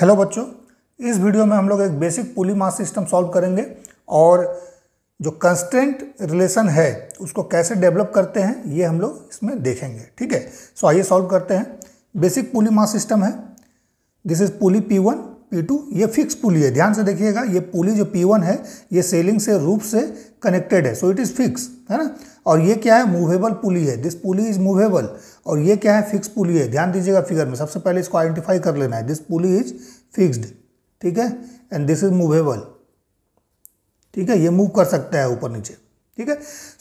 hello बच्चों इस video में हम लोग एक basic pulley mass system solve करेंगे और जो कंस्टेंट रिलेशन है उसको कैसे डेवलप करते हैं ये हम लोग इसमें देखेंगे ठीक है सो आइए सॉल्व करते हैं बेसिक पुली मास सिस्टम है this is pulley P one P two ये फिक्स पुली है ध्यान से देखिएगा ये पुली जो पी वन है ये सेलिंग से रूप से कनेक्टेड है सो इट इज़ फिक्स है ना और ये क्या है मूवेबल पुली है दिस पुली इज मूवेबल और ये क्या है फिक्स पुली है ध्यान दीजिएगा फिगर में सबसे पहले इसको आइडेंटिफाई कर लेना है दिस पुली इज फिक्स्ड ठीक है एंड दिस इज मूवेबल ठीक है ये मूव कर सकता है ऊपर नीचे ठीक है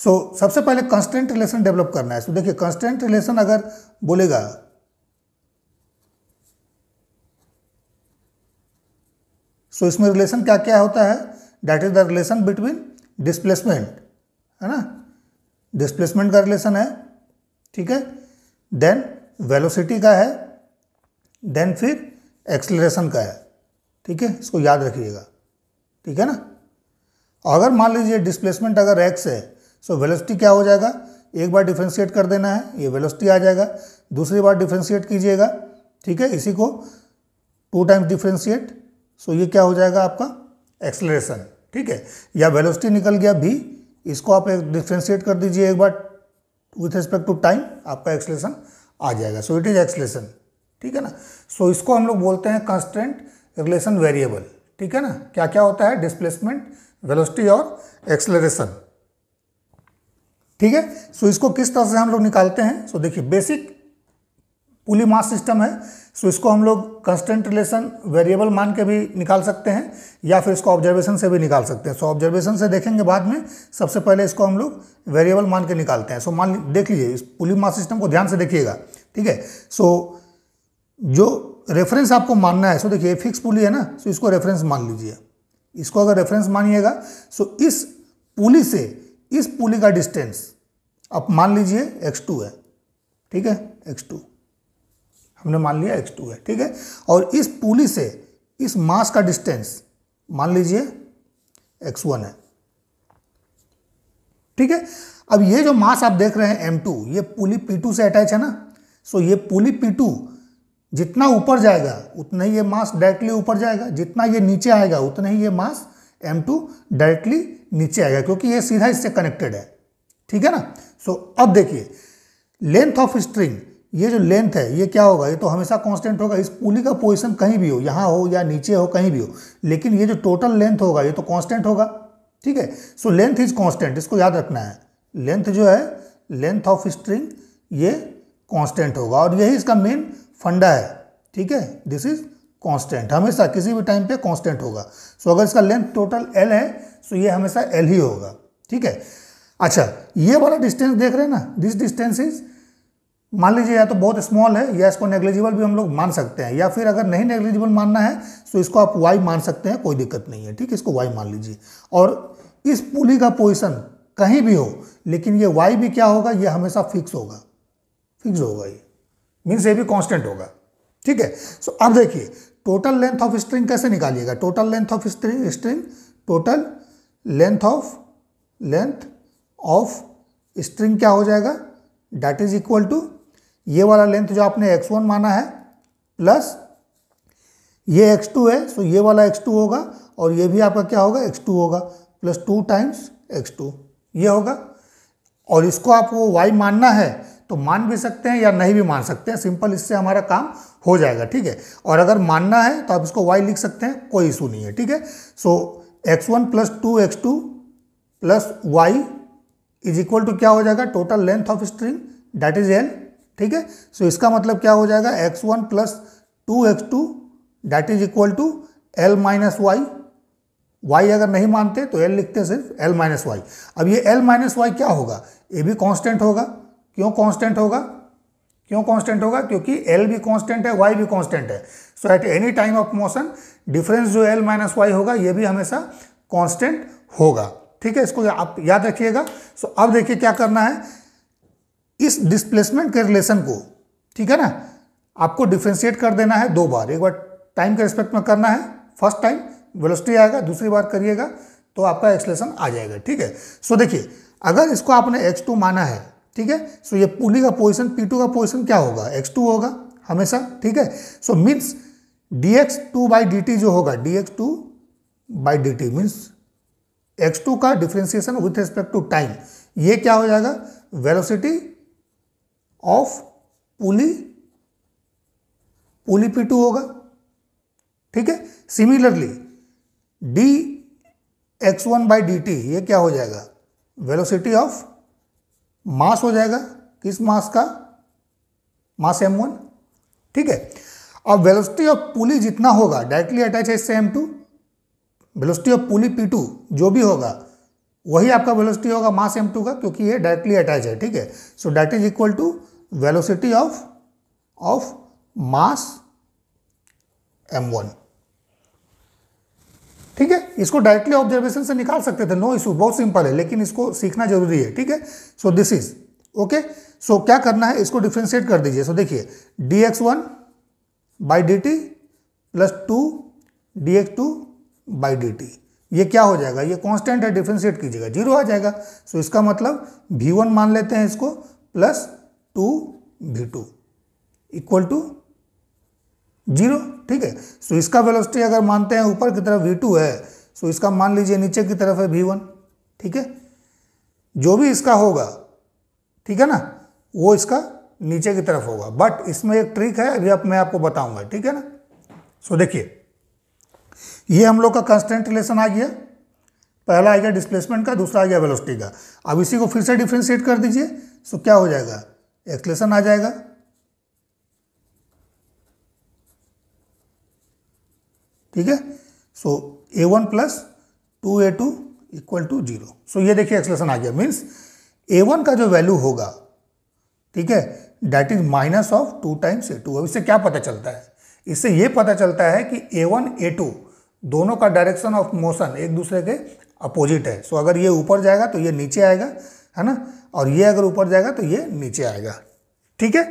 सो सबसे पहले कंस्टेंट रिलेशन डेवलप करना है सो so, देखिए कंस्टेंट रिलेशन अगर बोलेगा सो so, इसमें रिलेशन क्या क्या होता है that is the relation between displacement है ना डिस्प्लेसमेंट का रिलेशन है ठीक है देन वेलोसिटी का है देन फिर एक्सलेशन का है ठीक है इसको याद रखिएगा ठीक है ना अगर मान लीजिए डिस्प्लेसमेंट अगर एक्स है सो वेलोसिटी क्या हो जाएगा एक बार डिफ्रेंशिएट कर देना है ये वेलोसिटी आ जाएगा दूसरी बार डिफ्रेंशिएट कीजिएगा ठीक है इसी को टू टाइम्स डिफ्रेंशिएट सो ये क्या हो जाएगा आपका एक्सलेशन ठीक है या वेलोसिटी निकल गया भी इसको आप डिफ्रेंशिएट कर दीजिए एक बार विथ रिस्पेक्ट टू टाइम आपका एक्सलेशन आ जाएगा सो इट इज एक्सलेशन ठीक है ना सो so, इसको हम लोग बोलते हैं कंस्टेंट रिलेशन वेरिएबल ठीक है ना क्या क्या होता है डिस्प्लेसमेंट वेलोसिटी और एक्सलरेशन ठीक है सो so, इसको किस तरह से हम लोग निकालते हैं सो so, देखिए बेसिक पुली मास सिस्टम है सो इसको हम लोग कंस्टेंट रिलेशन वेरिएबल मान के भी निकाल सकते हैं या फिर इसको ऑब्जर्वेशन से भी निकाल सकते हैं सो ऑब्जर्वेशन से देखेंगे बाद में सबसे पहले इसको हम लोग वेरिएबल मान के निकालते हैं सो मान देख लीजिए इस पुली मास सिस्टम को ध्यान से देखिएगा ठीक है सो जो रेफरेंस आपको मानना है सो देखिए फिक्स पुली है ना सो इसको रेफरेंस मान लीजिए इसको अगर रेफरेंस मानिएगा सो इस पुली से इस पुली का डिस्टेंस आप मान लीजिए एक्स टू है ठीक है एक्स टू हमने मान लिया एक्स टू है ठीक है और इस पुली से इस मास का डिस्टेंस मान लीजिए एक्स वन है ठीक है अब ये जो मास आप देख रहे हैं एम टू ये पुली पी टू से अटैच है ना सो ये पुली पी टू जितना ऊपर जाएगा उतना ही ये मास डायरेक्टली ऊपर जाएगा जितना ये नीचे आएगा उतना ही ये मास एम टू डायरेक्टली नीचे आएगा क्योंकि ये सीधा इससे कनेक्टेड है ठीक है ना सो so, अब देखिए लेंथ ऑफ स्ट्रिंग ये जो लेंथ है ये क्या होगा ये तो हमेशा कांस्टेंट होगा इस पुली का पोजीशन कहीं भी हो यहाँ हो या नीचे हो कहीं भी हो लेकिन ये जो टोटल लेंथ होगा ये तो कांस्टेंट होगा ठीक है सो लेंथ इज कांस्टेंट इसको याद रखना है लेंथ जो है लेंथ ऑफ स्ट्रिंग ये कांस्टेंट होगा और यही इसका मेन फंडा है ठीक है दिस इज कॉन्स्टेंट हमेशा किसी भी टाइम पर कॉन्स्टेंट होगा सो अगर इसका लेंथ टोटल एल है सो तो ये हमेशा एल ही होगा ठीक है अच्छा ये वाला डिस्टेंस देख रहे हैं ना दिस डिस्टेंस इज़ मान लीजिए या तो बहुत स्मॉल है या इसको नेग्लिजिबल भी हम लोग मान सकते हैं या फिर अगर नहीं नेग्लिजिबल मानना है तो इसको आप वाई मान सकते हैं कोई दिक्कत नहीं है ठीक इसको वाई मान लीजिए और इस पुली का पोजिशन कहीं भी हो लेकिन ये वाई भी क्या होगा ये हमेशा फिक्स होगा फिक्स होगा ये मीन्स ये भी कॉन्स्टेंट होगा ठीक है सो अब देखिए टोटल लेंथ ऑफ स्ट्रिंग कैसे निकालिएगा total length of string string total length of length of string क्या हो जाएगा डैट इज इक्वल टू ये वाला लेंथ जो आपने एक्स वन माना है प्लस ये एक्स टू है सो ये वाला एक्स टू होगा और ये भी आपका क्या होगा एक्स टू होगा plus two times X two ये होगा और इसको वो वाई मानना है तो मान भी सकते हैं या नहीं भी मान सकते हैं सिंपल इससे हमारा काम हो जाएगा ठीक है और अगर मानना है तो आप इसको वाई लिख सकते हैं कोई इशू नहीं है ठीक है so X one plus two X two plus Y is equal to क्या हो जाएगा total length of string that is L ठीक है सो इसका मतलब क्या हो जाएगा X one plus two X two that is equal to L minus Y Y अगर नहीं मानते तो एल लिखते सिर्फ एल माइनस वाई अब ये एल माइनस वाई क्या होगा ये भी कांस्टेंट होगा क्यों कांस्टेंट होगा क्यों कांस्टेंट होगा क्योंकि एल भी कांस्टेंट है वाई भी कांस्टेंट है so at any time of motion difference जो एल माइनस वाई होगा ये भी हमेशा कांस्टेंट होगा ठीक है इसको आप याद रखिएगा सो अब देखिए क्या करना है इस डिस्प्लेसमेंट के रिलेशन को ठीक है ना आपको डिफ्रेंशिएट कर देना है दो बार एक बार टाइम के रिस्पेक्ट में करना है फर्स्ट टाइम वेलोसिटी आएगा दूसरी बार करिएगा तो आपका एक्सलेशन आ जाएगा ठीक है सो देखिए अगर इसको आपने x2 माना है ठीक है सो ये पुली का पोजिशन p2 का पोजिशन क्या होगा x2 होगा हमेशा ठीक है so means dx2 X two by D T जो होगा dx2 X two by D T means X two का differentiation with respect to time ये क्या हो जाएगा velocity of pulley pulley P two होगा ठीक है similarly D X one by D T ये क्या हो जाएगा वेलोसिटी ऑफ मास हो जाएगा किस मास का मास एम वन ठीक है अब वेलोसिटी ऑफ पुली जितना होगा डायरेक्टली अटैच है इससे M two velocity of pulley P two जो भी होगा वही आपका वेलोसिटी होगा मास एम टू का क्योंकि ये डायरेक्टली अटैच है ठीक है so that is equal to velocity of of mass m1 ठीक है इसको डायरेक्टली ऑब्जर्वेशन से निकाल सकते थे नो इशू बहुत सिंपल है लेकिन इसको सीखना जरूरी है ठीक है so this is okay so क्या करना है इसको डिफ्रेंशिएट कर दीजिए सो देखिए D X one by D T plus two D X two by D T ये क्या हो जाएगा ये कांस्टेंट है डिफ्रेंशिएट कीजिएगा जीरो आ जाएगा सो so, इसका मतलब वी वन मान लेते हैं इसको plus two V two equal to zero ठीक है सो इसका वेलोसिटी अगर मानते हैं ऊपर की तरफ वी टू है सो इसका मान लीजिए नीचे की तरफ है वी वन ठीक है जो भी इसका होगा ठीक है ना वो इसका नीचे की तरफ होगा बट इसमें एक ट्रिक है अभी आप मैं आपको बताऊंगा ठीक है ना सो देखिए ये हम लोग का कंस्टेंट रिलेशन आ गया पहला आ गया डिस्प्लेसमेंट का दूसरा आ गया वेलोसिटी का अब इसी को फिर से डिफ्रेंशिएट कर दीजिए सो क्या हो जाएगा एक्सलेशन आ जाएगा ठीक है so A one plus two A two equal to zero so ये देखिए एक्सलेशन आ गया मीन्स ए वन का जो वैल्यू होगा ठीक है that is minus of two times A two अब इससे क्या पता चलता है इससे ये पता चलता है कि ए वन ए टू दोनों का डायरेक्शन ऑफ मोशन एक दूसरे के अपोजिट है सो so, अगर ये ऊपर जाएगा तो ये नीचे आएगा है ना और ये अगर ऊपर जाएगा तो ये नीचे आएगा ठीक है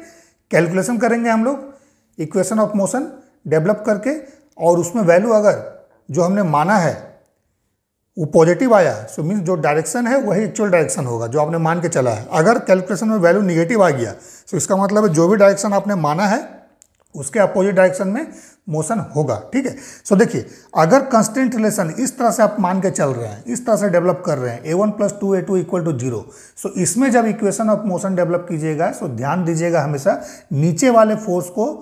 कैलकुलेशन करेंगे हम लोग इक्वेशन ऑफ मोशन डेवलप करके और उसमें वैल्यू अगर जो हमने माना है वो पॉजिटिव आया सो मीन्स जो डायरेक्शन है वही एक्चुअल डायरेक्शन होगा जो आपने मान के चला है अगर कैलकुलेशन में वैल्यू निगेटिव आ गया सो इसका मतलब है जो भी डायरेक्शन आपने माना है उसके अपोजिट डायरेक्शन में मोशन होगा ठीक है सो देखिए अगर कंस्टेंट रिलेशन इस तरह से आप मान के चल रहे हैं इस तरह से डेवलप कर रहे हैं A one plus two A two equal to zero so इसमें जब इक्वेशन ऑफ मोशन डेवलप कीजिएगा सो ध्यान दीजिएगा हमेशा नीचे वाले फोर्स को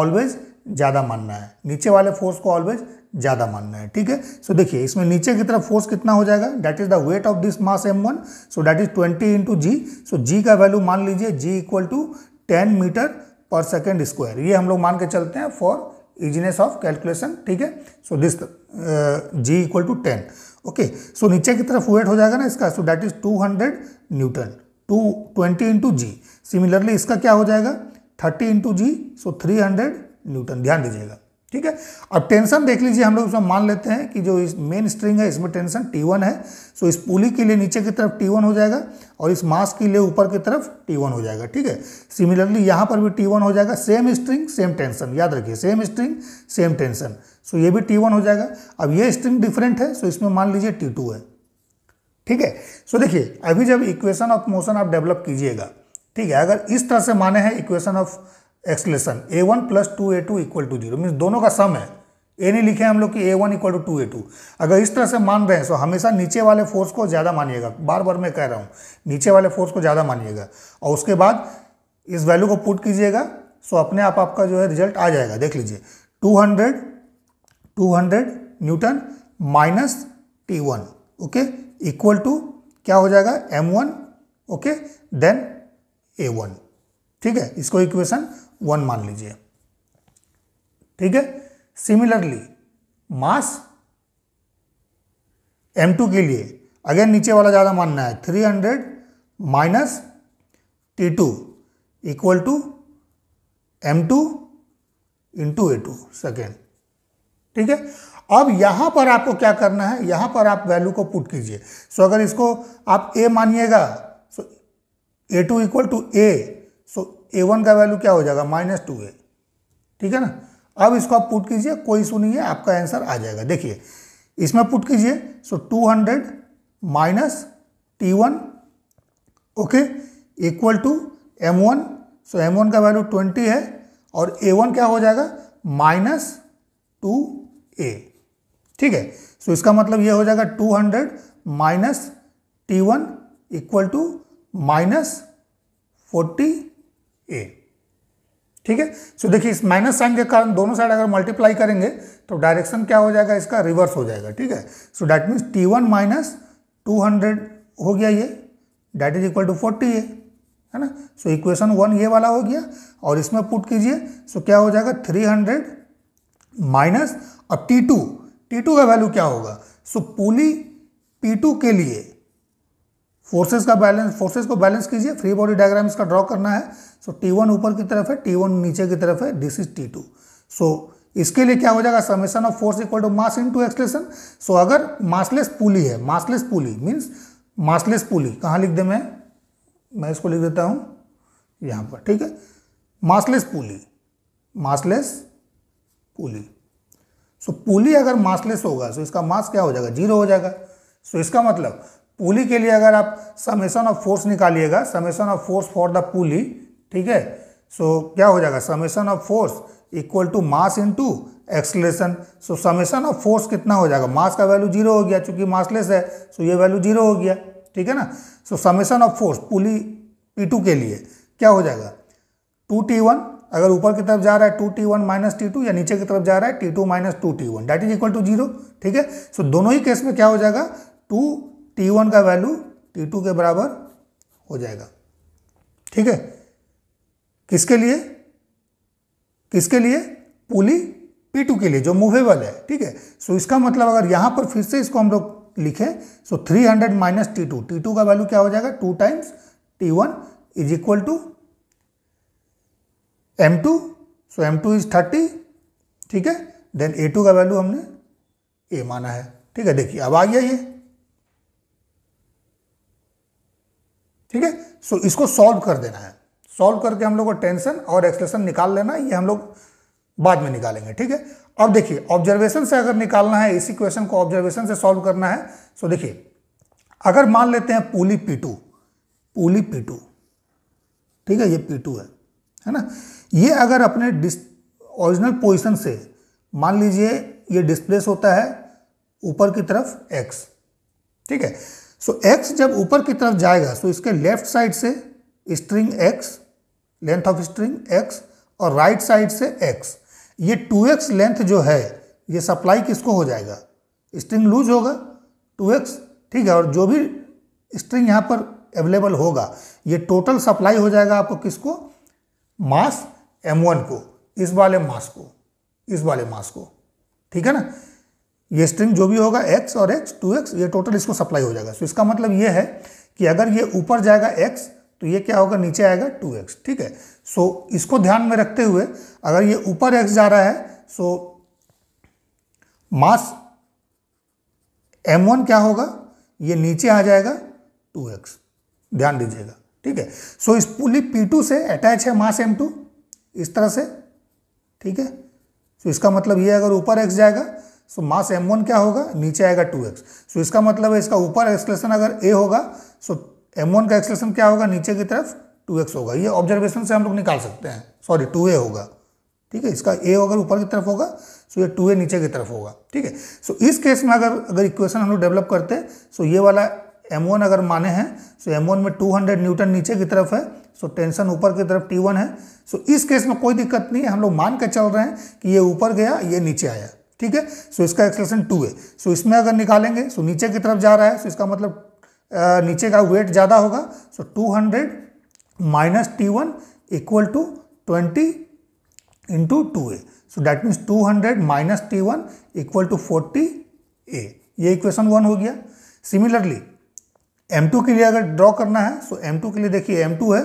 ऑलवेज ज़्यादा मानना है नीचे वाले फोर्स को ऑलवेज ज़्यादा मानना है ठीक है सो देखिए इसमें नीचे की तरफ फोर्स कितना हो जाएगा that is the weight of this mass M one so that is twenty into G so G का वैल्यू मान लीजिए G equal to ten metre पर सेकेंड स्क्वायर ये हम लोग मान के चलते हैं फॉर इजीनेस ऑफ कैलकुलेशन ठीक है so this G equal to ten okay so नीचे की तरफ वेट हो जाएगा ना इसका so that is two hundred newton two twenty into G similarly इसका क्या हो जाएगा thirty into G so three hundred newton ध्यान दीजिएगा ठीक है अब टेंशन देख लीजिए हम लोग इसमें मान लेते हैं कि जो इस मेन स्ट्रिंग है इसमें टेंशन T1 है सो इस पुली के लिए नीचे की तरफ T1 हो जाएगा और इस मास के लिए ऊपर की तरफ T1 हो जाएगा ठीक है सिमिलरली यहाँ पर भी T1 हो जाएगा सेम स्ट्रिंग सेम टेंशन याद रखिए same string same tension so ये भी T1 हो जाएगा अब ये स्ट्रिंग डिफरेंट है सो इसमें मान लीजिए टी है ठीक है सो देखिए अभी जब इक्वेशन ऑफ मोशन आप डेवलप कीजिएगा ठीक है अगर इस तरह से माने हैं equation of acceleration A one plus two A two equal to zero means दोनों का सम है ए नहीं लिखे हम लोग कि A one equal to two A two अगर इस तरह से मान रहे हैं तो हमेशा नीचे वाले फोर्स को ज़्यादा मानिएगा बार बार मैं कह रहा हूँ नीचे वाले फोर्स को ज़्यादा मानिएगा और उसके बाद इस वैल्यू को पुट कीजिएगा सो अपने आप आपका जो है रिजल्ट आ जाएगा देख लीजिए two hundred two hundred newton minus T one okay equal to क्या हो जाएगा M one okay then A one ठीक है इसको इक्वेशन वन मान लीजिए ठीक है सिमिलरली मास m2 के लिए अगेन नीचे वाला ज़्यादा मानना है 300 hundred minus T two equal to M two into A two second ठीक है अब यहां पर आपको क्या करना है यहां पर आप वैल्यू को पुट कीजिए सो अगर इसको आप ए मानिएगा so A two equal to A so A one का वैल्यू क्या हो जाएगा माइनस टू ए ठीक है ना अब इसको आप पुट कीजिए कोई इशू नहीं है आपका आंसर आ जाएगा देखिए इसमें पुट कीजिए so two hundred minus T one okay equal to M one so M one का वैल्यू ट्वेंटी है और ए वन क्या हो जाएगा माइनस टू ए ठीक है सो इसका मतलब ये हो जाएगा two hundred minus T one equal to minus forty A ठीक है सो देखिए इस माइनस साइन के कारण दोनों साइड अगर मल्टीप्लाई करेंगे तो डायरेक्शन क्या हो जाएगा इसका रिवर्स हो जाएगा ठीक है so that means T one minus two hundred हो गया ये that is equal to forty ए है ना सो इक्वेशन वन ये वाला हो गया और इसमें पुट कीजिए सो तो क्या हो जाएगा थ्री हंड्रेड माइनस और टी टू टी टू का वैल्यू क्या होगा सो पुली पी टू के लिए फोर्सेस का बैलेंस फोर्सेस को बैलेंस कीजिए फ्री बॉडी डायग्राम इसका ड्रॉ करना है सो टी वन ऊपर की तरफ है टी वन नीचे की तरफ है this is T two so इसके लिए क्या हो जाएगा summation of force equal to mass into acceleration so अगर मासलेस पुली है massless pulley means massless pulley कहाँ लिख दे मैं मैं इसको लिख देता हूँ यहाँ पर ठीक है मासलेस पुली मासलेस पुली सो पुली अगर मासलेस होगा सो इसका मास क्या हो जाएगा जीरो हो जाएगा सो इसका मतलब पुली के लिए अगर आप समेसन ऑफ फोर्स निकालिएगा summation of force for the pulley ठीक है सो क्या हो जाएगा summation of force equal to mass into acceleration so summation of force कितना हो जाएगा मास का वैल्यू जीरो हो गया चूंकि मासलेस है सो ये वैल्यू जीरो हो गया ठीक है ना so summation of force pulley P two के लिए क्या हो जाएगा टू टी वन अगर ऊपर की तरफ जा रहा है two T one minus T two या नीचे की तरफ जा रहा है T two minus two T one that is equal to zero ठीक है सो दोनों ही केस में क्या हो जाएगा टू टी वन का वैल्यू टी टू के बराबर हो जाएगा ठीक है किसके लिए किसके लिए पुली पी टू के लिए जो मूवेबल है ठीक है सो इसका मतलब अगर यहां पर फिर से इसको हम लोग लिखें so three hundred minus T two T two का वैल्यू क्या हो जाएगा two times T one is equal to M two so M two is thirty ठीक है देन ए टू का वैल्यू हमने ए माना है ठीक है देखिए अब आ गया ये ठीक है सो इसको सॉल्व कर देना है सॉल्व करके हम लोग को टेंशन और एक्सलेशन निकाल लेना ये हम लोग बाद में निकालेंगे ठीक है अब देखिए ऑब्जर्वेशन से अगर निकालना है इसी क्वेश्चन को ऑब्जर्वेशन से सॉल्व करना है सो देखिए अगर मान लेते हैं pulley P two pulley P two ठीक है ये पी टू है है ना ये अगर अपने डिस ओरिजिनल पोजिशन से मान लीजिए ये डिस्प्लेस होता है ऊपर की तरफ एक्स ठीक है सो so, एक्स जब ऊपर की तरफ जाएगा सो so इसके लेफ्ट साइड से string X length of string X और राइट right साइड से एक्स ये टू एक्स लेंथ जो है ये सप्लाई किसको हो जाएगा स्ट्रिंग लूज होगा टू एक्स ठीक है और जो भी स्ट्रिंग यहाँ पर अवेलेबल होगा ये टोटल सप्लाई हो जाएगा आपको किसको मास एम वन को इस वाले मास को इस वाले मास को ठीक है ना ये स्ट्रिंग जो भी होगा एक्स और एक्स टू एक्स ये टोटल इसको सप्लाई हो जाएगा सो इसका मतलब ये है कि अगर ये ऊपर जाएगा एक्स तो ये क्या होगा नीचे आएगा टू एक्स ठीक है सो इसको ध्यान में रखते हुए अगर ये ऊपर एक्स जा रहा है सो मास m1 क्या होगा ये नीचे आ जाएगा 2x ध्यान दीजिएगा ठीक है सो इस पुली P2 से अटैच है मास m2 इस तरह से ठीक है सो इसका मतलब ये अगर ऊपर x जाएगा सो मास एम वन क्या होगा नीचे आएगा टू एक्स सो इसका मतलब है इसका ऊपर एक्सलेशन अगर ए होगा सो एम वन का एक्सलेशन क्या होगा नीचे की तरफ टू एक्स होगा ये ऑब्जर्वेशन से हम लोग निकाल सकते हैं सॉरी टू ए होगा ठीक है इसका ए अगर ऊपर की तरफ होगा सो ये टू ए नीचे की तरफ होगा ठीक है सो इस केस में अगर अगर इक्वेशन हम लोग डेवलप करते हैं सो ये वाला एम वन अगर माने हैं सो एम वन में टू हंड्रेड न्यूटन नीचे की तरफ है सो टेंशन ऊपर की तरफ टी वन है सो इस केस में कोई दिक्कत नहीं है हम लोग मान के चल रहे हैं कि ये ऊपर गया ये नीचे आया ठीक है सो इसका एक्सलेशन टू है सो इसमें अगर निकालेंगे सो नीचे की तरफ जा रहा है सो इसका मतलब नीचे का वेट ज़्यादा होगा so two hundred minus T one equal to twenty into two A so that means two hundred minus T one equal to forty A ये इक्वेशन वन हो गया सिमिलरली एम टू के लिए अगर ड्रॉ करना है सो एम टू के लिए देखिए एम टू है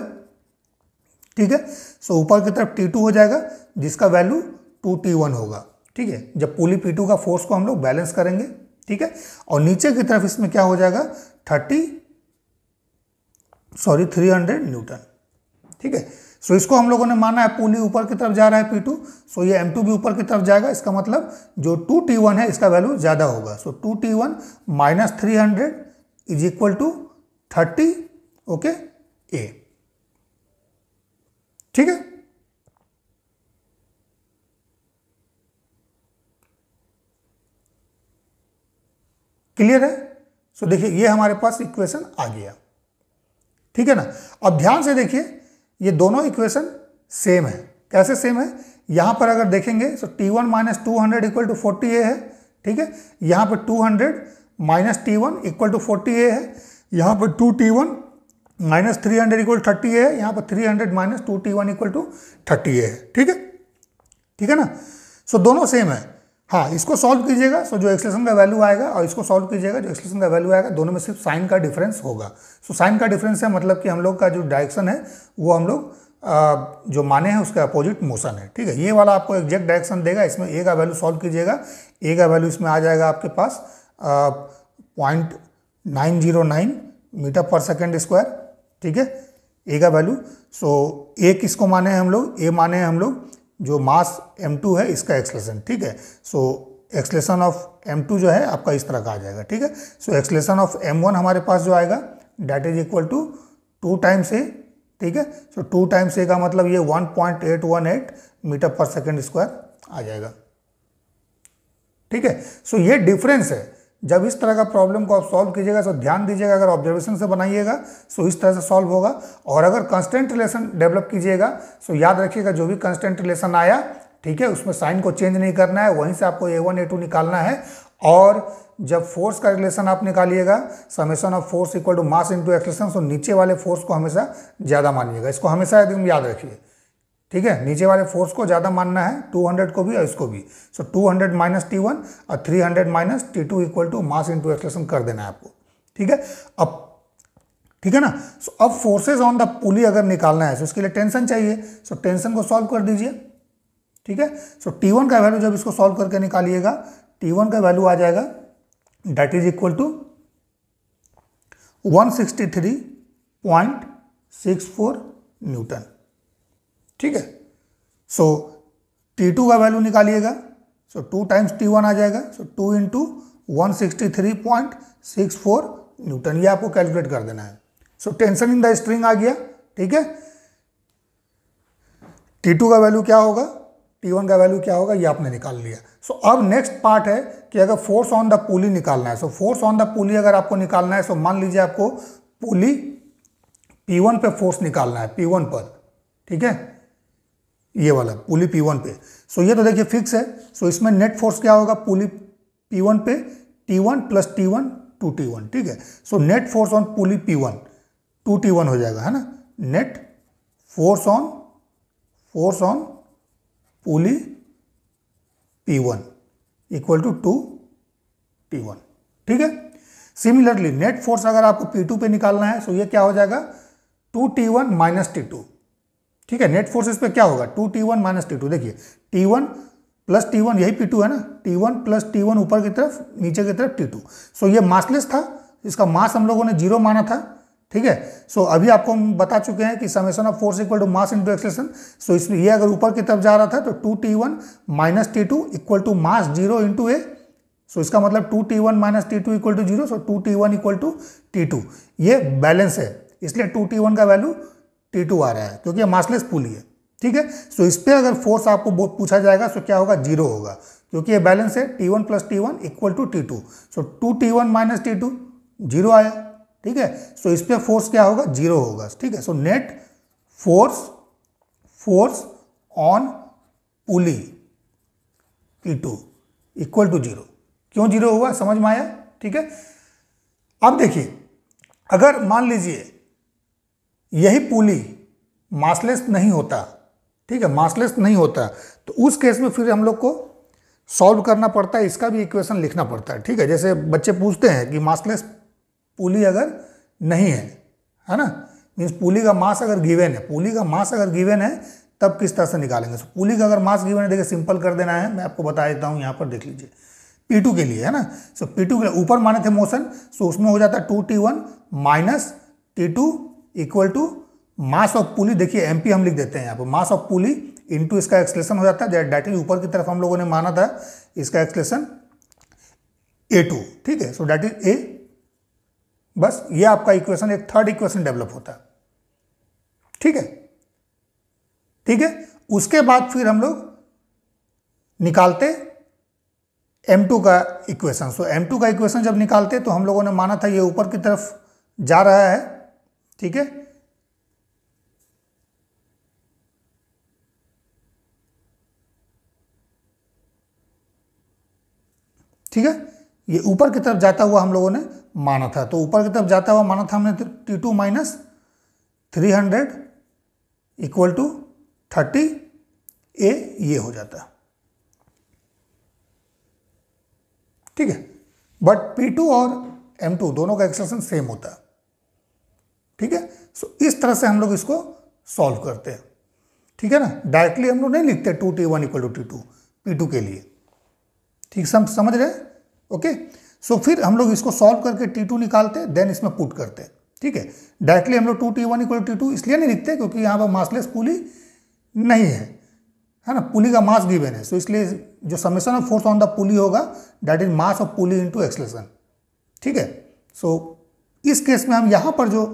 ठीक है सो ऊपर की तरफ टी टू हो जाएगा जिसका वैल्यू टू टी वन होगा ठीक है जब पुली पी का फोर्स को हम लोग बैलेंस करेंगे ठीक है और नीचे की तरफ इसमें क्या हो जाएगा thirty sorry three hundred newton ठीक है सो इसको हम लोगों ने माना है पुली ऊपर की तरफ जा रहा है पी टू सो ये एम टू भी ऊपर की तरफ जाएगा इसका मतलब जो टू टी वन है इसका वैल्यू ज़्यादा होगा so two T one minus three hundred is equal to thirty okay a ठीक है क्लियर है सो देखिए ये हमारे पास इक्वेशन आ गया ठीक है ना अब ध्यान से देखिए ये दोनों इक्वेशन सेम है कैसे सेम है यहाँ पर अगर देखेंगे so T one minus two hundred equal to forty ए है ठीक है यहाँ पर two hundred minus T one equal to forty ए है यहाँ पर two T one minus three hundred equal thirty a है यहाँ पर three hundred minus two T one equal to thirty a है ठीक है ठीक है ना सो so, दोनों सेम है हाँ इसको सॉल्व कीजिएगा सो जो एक्सलेशन का वैल्यू आएगा और इसको सॉल्व कीजिएगा जो एक्सलेशन का वैल्यू आएगा दोनों में सिर्फ साइन का डिफरेंस होगा सो so, साइन का डिफरेंस है मतलब कि हम लोग का जो डायरेक्शन है वो हम लोग जो माने हैं उसके अपोजिट मोशन है ठीक है ये वाला आपको एग्जैक्ट डायरेक्शन देगा इसमें ए का वैल्यू सॉल्व कीजिएगा ए का वैल्यू इसमें आ जाएगा आपके पास point nine zero nine metre पर सेकेंड स्क्वायर ठीक है ए का वैल्यू सो ए किसको माने हैं हम लोग ए माने हैं हम लोग जो मास m2 है इसका एक्सलेशन ठीक है सो एक्सलेशन ऑफ m2 जो है आपका इस तरह का आ जाएगा ठीक है सो एक्सलेशन ऑफ m1 हमारे पास जो आएगा that is equal to two times a ठीक है सो टू टाइम्स ए का मतलब ये 1.818 मीटर पर सेकेंड स्क्वायर आ जाएगा ठीक है सो ये डिफरेंस है जब इस तरह का प्रॉब्लम को आप सॉल्व कीजिएगा तो ध्यान दीजिएगा अगर ऑब्जर्वेशन से बनाइएगा सो तो इस तरह से सॉल्व होगा और अगर कंस्टेंट रिलेशन डेवलप कीजिएगा सो तो याद रखिएगा जो भी कंस्टेंट रिलेशन आया ठीक है उसमें साइन को चेंज नहीं करना है वहीं से आपको ए वन ए टू निकालना है और जब फोर्स का रिलेशन आप निकालिएगा summation of force equal to mass into acceleration so नीचे वाले फोर्स को हमेशा ज़्यादा मानिएगा इसको हमेशा एकदम याद रखिए ठीक है नीचे वाले फोर्स को ज़्यादा मानना है 200 को भी और इसको भी so so, 200 minus T one और 300 hundred minus T two equal to mass into acceleration कर देना है आपको ठीक है अब ठीक है ना सो so, अब फोर्सेज ऑन द पुली अगर निकालना है तो so, उसके लिए टेंशन चाहिए सो so, टेंशन को सॉल्व कर दीजिए ठीक है सो so, टी वन का वैल्यू जब इसको सॉल्व करके निकालिएगा टी वन का वैल्यू आ जाएगा that is equal to one sixty three point six four newton ठीक है सो टी टू का वैल्यू निकालिएगा so two times T one आ जाएगा so two into one sixty three point six four newton ये आपको calculate कर देना है so tension in the string आ गया ठीक है टी टू का वैल्यू क्या होगा टी वन का वैल्यू क्या होगा ये आपने निकाल लिया सो so, अब नेक्स्ट पार्ट है कि अगर फोर्स ऑन द पुली निकालना है so force on the pulley अगर आपको निकालना है सो so मान लीजिए आपको पुली पी वन पे फोर्स निकालना है पी वन पर ठीक है ये वाला पुली पी वन पे सो ये तो देखिए फिक्स है सो इसमें नेट फोर्स क्या होगा पुली पी वन पे T one plus T one two T one ठीक है so net force on pulley P one two T one हो जाएगा है ना net force on force on pulley P one equal to two T one ठीक है similarly net force अगर आपको पी टू पे निकालना है सो ये क्या हो जाएगा two T one minus T two ठीक है नेट इस पे क्या होगा two T one minus T two देखिए T one plus T one यही पी टू है ना T one plus T one ऊपर की तरफ नीचे की तरफ टी टू सो ये मासलेस था इसका मास हम लोगों ने जीरो माना था ठीक है सो अभी आपको हम बता चुके हैं कि summation of force equal to mass into acceleration so इसमें ये अगर ऊपर की तरफ जा रहा था तो two T one minus T two equal to mass zero into a so इसका मतलब two T one minus T two equal to zero so two T one equal to T two ये बैलेंस है इसलिए two T one का value T two आ रहा है क्योंकि मासलेस पुली है ठीक है सो इस पर अगर फोर्स आपको पूछा जाएगा तो क्या होगा जीरो होगा क्योंकि ये बैलेंस है T one plus T one equal to T two so two T one minus T two zero आया ठीक है सो इस पर फोर्स क्या होगा जीरो होगा ठीक है so net force force on pulley T two equal to zero क्यों जीरो हुआ समझ में आया ठीक है अब देखिए अगर मान लीजिए यही पुली मासलेस नहीं होता ठीक है मासलेस नहीं होता तो उस केस में फिर हम लोग को सॉल्व करना पड़ता है इसका भी इक्वेशन लिखना पड़ता है ठीक है जैसे बच्चे पूछते हैं कि मासलेस पुली अगर नहीं है है ना मीन्स पुली का मास अगर गिवेन है पुली का मास अगर गिवेन है तब किस तरह से निकालेंगे सो पुली का अगर मास गिवन है देखिए सिंपल कर देना है मैं आपको बता देता हूँ यहाँ पर देख लीजिए टू के लिए है ना सो पी टू के लिए ऊपर माने थे मोशन सो उसमें हो जाता है two T one minus T two equal to mass of pulley देखिए एमपी हम लिख देते हैं यहाँ पर मास ऑफ पुली इनटू इसका एक्सलेशन हो जाता है डेट ऊपर की तरफ हम लोगों ने माना था इसका एक्सलेशन ए टू ठीक है सो डैट इज ए बस ये आपका इक्वेशन एक थर्ड इक्वेशन डेवलप होता है ठीक है ठीक है उसके बाद फिर हम लोग निकालते एम टू का इक्वेशन सो एम टू का इक्वेशन जब निकालते तो हम लोगों ने माना था ये ऊपर की तरफ जा रहा है ठीक है ठीक है ये ऊपर की तरफ जाता हुआ हम लोगों ने माना था तो ऊपर की तरफ जाता हुआ माना था हमने T two minus three hundred equal to thirty a ये हो जाता ठीक है बट P2 और M2 दोनों का एक्सप्रेशन सेम होता है ठीक है सो इस तरह से हम लोग इसको सॉल्व करते हैं ठीक है ना डायरेक्टली हम लोग नहीं लिखते two T one equal to T two P two के लिए ठीक सम समझ रहे ओके सो फिर हम लोग इसको सॉल्व करके टी टू निकालते हैं देन इसमें पुट करते हैं ठीक है डायरेक्टली हम लोग two T one equal T two इसलिए नहीं लिखते क्योंकि यहाँ पर मासलेस पुली नहीं है है ना पुली का मास गिवेन है सो so, इसलिए जो summation of force on the pulley होगा that is mass of pulley into acceleration ठीक है सो so, इस केस में हम यहाँ पर जो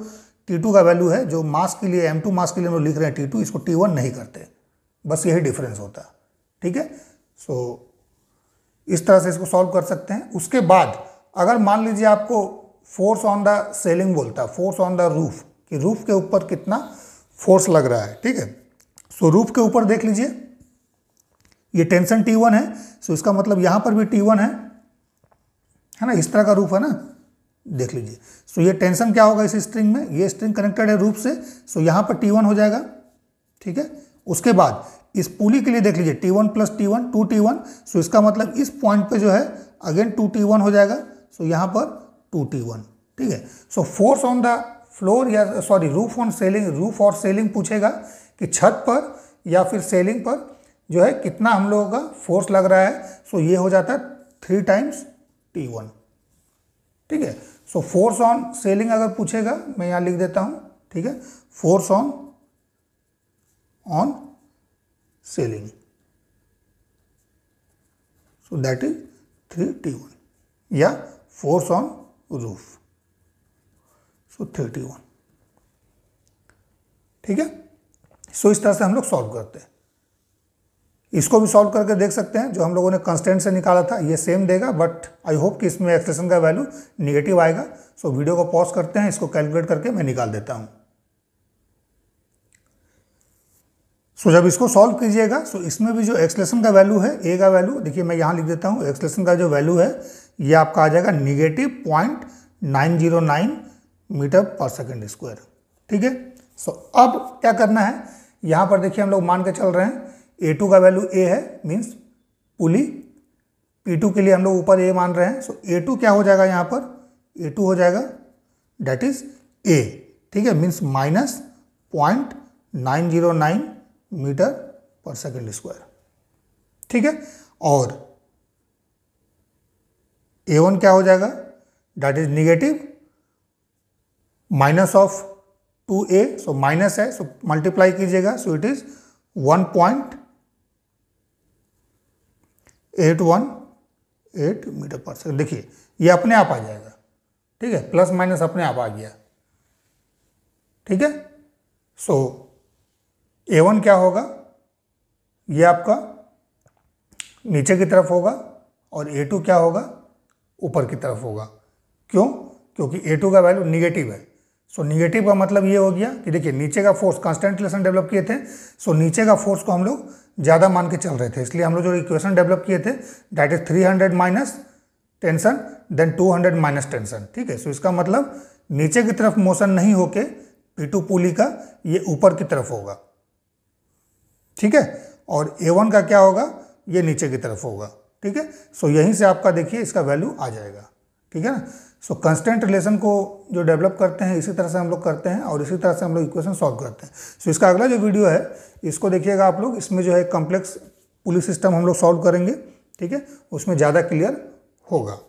टी टू का वैल्यू है जो मास के लिए एम टू मास के लिए हम लोग लिख रहे हैं टी टू इसको टी वन नहीं करते बस यही डिफरेंस होता है ठीक है सो इस तरह से इसको सॉल्व कर सकते हैं उसके बाद अगर मान लीजिए आपको फोर्स ऑन द सेलिंग बोलता है फोर्स ऑन द रूफ कि रूफ के ऊपर कितना फोर्स लग रहा है ठीक है सो so, रूफ के ऊपर देख लीजिए ये टेंशन टी वन है सो so इसका मतलब यहाँ पर भी टी वन है है ना इस तरह का रूफ है ना देख लीजिए सो ये टेंशन क्या होगा इस स्ट्रिंग में ये स्ट्रिंग कनेक्टेड है रूप से सो यहाँ पर टी वन हो जाएगा ठीक है उसके बाद इस पुली के लिए देख लीजिए T one plus T one two T one so इसका मतलब इस पॉइंट पे जो है अगेन टू टी वन हो जाएगा सो यहाँ पर टू टी वन ठीक है so force on the floor या sorry roof on ceiling roof और सेलिंग पूछेगा कि छत पर या फिर सेलिंग पर जो है कितना हम लोगों का फोर्स लग रहा है सो ये हो जाता है थ्री टाइम्स टी वन ठीक है सो फोर्स ऑन सेलिंग अगर पूछेगा मैं यहाँ लिख देता हूँ ठीक है force on on ceiling so that is three T one या force on roof so three T one ठीक है सो इस तरह से हम लोग सॉल्व करते हैं इसको भी सॉल्व करके देख सकते हैं जो हम लोगों ने कंस्टेंट से निकाला था ये सेम देगा बट आई होप कि इसमें एक्सप्रेशन का वैल्यू निगेटिव आएगा सो so, वीडियो को पॉज करते हैं इसको कैलकुलेट करके मैं निकाल देता हूँ सो so, जब इसको सॉल्व कीजिएगा सो so इसमें भी जो एक्सलेशन का वैल्यू है ए का वैल्यू देखिए मैं यहाँ लिख देता हूँ एक्सलेशन का जो वैल्यू है ये आपका आ जाएगा negative point nine zero nine metre पर सेकेंड स्क्वायर ठीक है सो अब क्या करना है यहाँ पर देखिए हम लोग मान के चल रहे हैं ए टू का वैल्यू ए है मीन्स पुली पी टू के लिए हम लोग ऊपर ए मान रहे हैं सो ए टू क्या हो जाएगा यहाँ पर ए टू हो जाएगा डैट इज ए ठीक है means minus point nine zero nine metre पर सेकेंड स्क्वायर ठीक है और ए वन क्या हो जाएगा that is negative minus of two A so minus है सो मल्टीप्लाई कीजिएगा so it is one point eight one eight metre पर सेकेंड देखिए ये अपने आप आ जाएगा ठीक है प्लस माइनस अपने आप आ गया ठीक है सो ए वन क्या होगा ये आपका नीचे की तरफ होगा और ए टू क्या होगा ऊपर की तरफ होगा क्यों क्योंकि ए टू का वैल्यू निगेटिव है सो निगेटिव का मतलब ये हो गया कि देखिए नीचे का फोर्स कांस्टेंट रिलेशन डेवलप किए थे सो so, नीचे का फोर्स को हम लोग ज़्यादा मान के चल रहे थे इसलिए हम लोग जो इक्वेशन डेवलप किए थे that is three hundred minus tension then two hundred minus tension ठीक है सो इसका मतलब नीचे की तरफ मोशन नहीं होके पी टू पुली का ये ऊपर की तरफ होगा ठीक है और ए वन का क्या होगा ये नीचे की तरफ होगा ठीक है सो यहीं से आपका देखिए इसका वैल्यू आ जाएगा ठीक है ना सो कंस्टेंट रिलेशन को जो डेवलप करते हैं इसी तरह से हम लोग करते हैं और इसी तरह से हम लोग इक्वेशन सॉल्व करते हैं सो so, इसका अगला जो वीडियो है इसको देखिएगा आप लोग इसमें जो है कम्प्लेक्स पुलिस सिस्टम हम लोग सॉल्व करेंगे ठीक है उसमें ज़्यादा क्लियर होगा